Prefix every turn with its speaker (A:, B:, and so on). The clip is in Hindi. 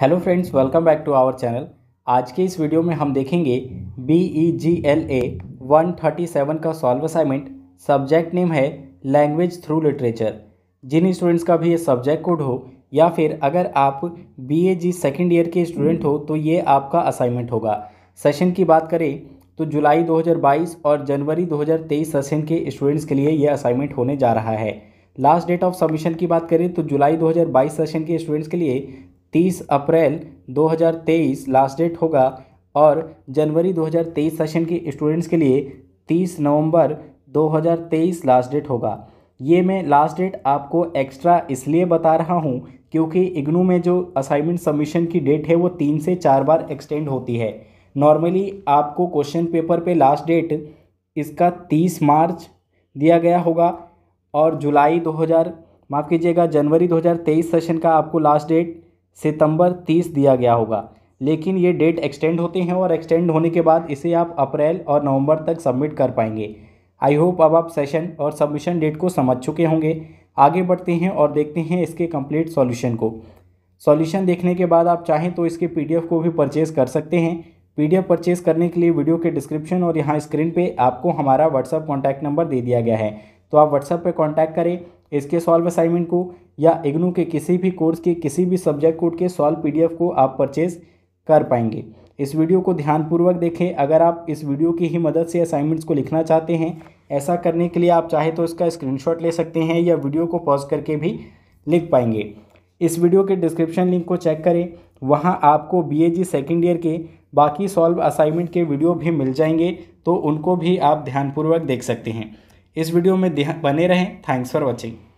A: hello friends welcome back to our channel आज के इस वीडियो में हम देखेंगे B E G L A one thirty seven का सॉल्व असाइनमेंट सब्जेक्ट नेम है लैंग्वेज थ्रू लिटरेचर जिन स्टूडेंट्स का भी ये सब्जेक्ट कोड हो या फिर अगर आप B A G second year के स्टूडेंट हो तो ये आपका असाइनमेंट होगा सेशन की बात करें तो जुलाई 2022 और जनवरी 2023 सेशन के स्टूडेंट्स के लिए ये असाइनमेंट होने जा रहा है लास्ट डेट ऑफ सबमिशन की बात करें तो जुलाई 2022 सेशन के स्टूडेंट्स के लिए 30 अप्रैल 2023 लास्ट डेट होगा और जनवरी 2023 सेशन के स्टूडेंट्स के लिए 30 नवंबर 2023 लास्ट डेट होगा ये मैं लास्ट डेट आपको एक्स्ट्रा इसलिए बता रहा हूँ क्योंकि इग्नू में जो असाइनमेंट सबमिशन की डेट है वो तीन से चार बार एक्सटेंड होती है नॉर्मली आपको क्वेश्चन पेपर पे लास्ट डेट इसका 30 मार्च दिया गया होगा और जुलाई 2000 माफ़ कीजिएगा जनवरी 2023 सेशन का आपको लास्ट डेट सितंबर तीस दिया गया होगा लेकिन ये डेट एक्सटेंड होते हैं और एक्सटेंड होने के बाद इसे आप अप्रैल और नवंबर तक सबमिट कर पाएंगे आई होप अब आप सेशन और सबमिशन डेट को समझ चुके होंगे आगे बढ़ते हैं और देखते हैं इसके कंप्लीट सॉल्यूशन को सॉल्यूशन देखने के बाद आप चाहें तो इसके पीडीएफ को भी परचेज़ कर सकते हैं पीडीएफ परचेज़ करने के लिए वीडियो के डिस्क्रिप्शन और यहाँ स्क्रीन पर आपको हमारा व्हाट्सअप कॉन्टैक्ट नंबर दे दिया गया है तो आप व्हाट्सएप पर कॉन्टैक्ट करें इसके सॉल्व असाइनमेंट को या इग्नू के किसी भी कोर्स के किसी भी सब्जेक्ट कोड के सॉल्व पीडीएफ को आप परचेज़ कर पाएंगे इस वीडियो को ध्यानपूर्वक देखें अगर आप इस वीडियो की ही मदद से असाइनमेंट्स को लिखना चाहते हैं ऐसा करने के लिए आप चाहे तो इसका स्क्रीनशॉट ले सकते हैं या वीडियो को पॉज करके भी लिख पाएंगे इस वीडियो के डिस्क्रिप्शन लिंक को चेक करें वहाँ आपको बी ए सेकेंड ईयर के बाकी सॉल्व असाइनमेंट के वीडियो भी मिल जाएंगे तो उनको भी आप ध्यानपूर्वक देख सकते हैं इस वीडियो में बने रहें थैंक्स फॉर वॉचिंग